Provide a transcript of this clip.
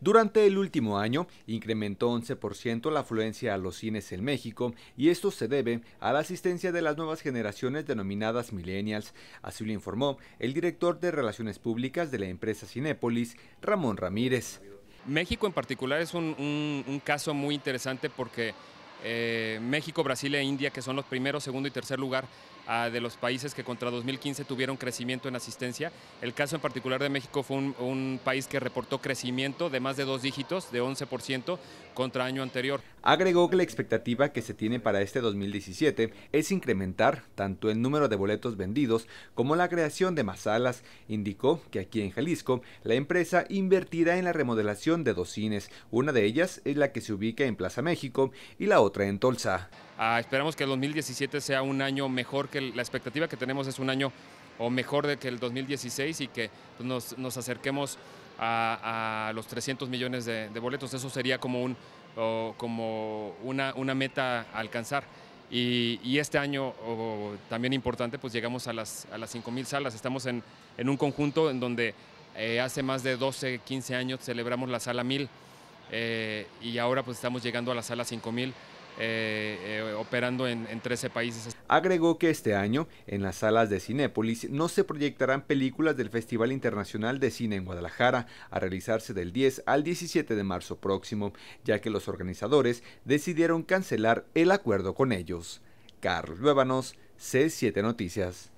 Durante el último año incrementó 11% la afluencia a los cines en México y esto se debe a la asistencia de las nuevas generaciones denominadas millennials, así lo informó el director de Relaciones Públicas de la empresa Cinépolis, Ramón Ramírez. México en particular es un, caso muy interesante porque eh, México, Brasil e India, que son los primeros, segundo y tercer lugar, de los países que contra 2015 tuvieron crecimiento en asistencia. El caso en particular de México fue un, país que reportó crecimiento de más de dos dígitos, de 11% contra año anterior. Agregó que la expectativa que se tiene para este 2017 es incrementar tanto el número de boletos vendidos como la creación de más salas. Indicó que aquí en Jalisco la empresa invertirá en la remodelación de dos cines. Una de ellas es la que se ubica en Plaza México y la otra en Tolsa. Ah, esperamos que el 2017 sea un año mejor, que la expectativa que tenemos es un año o mejor de que el 2016 y que pues, nos, acerquemos a, los 300 millones de, boletos. Eso sería como, un, como una, meta a alcanzar. Y, este año, también importante, pues llegamos a las, a las 5.000 salas. Estamos en, un conjunto en donde eh, hace más de 12, 15 años celebramos la sala 1.000 eh, y ahora pues estamos llegando a la sala 5.000 eh, eh, operando en, 13 países. Agregó que este año en las salas de Cinépolis no se proyectarán películas del Festival Internacional de Cine en Guadalajara, a realizarse del 10 al 17 de marzo próximo, ya que los organizadores decidieron cancelar el acuerdo con ellos. Carlos Luébanos, C7 Noticias.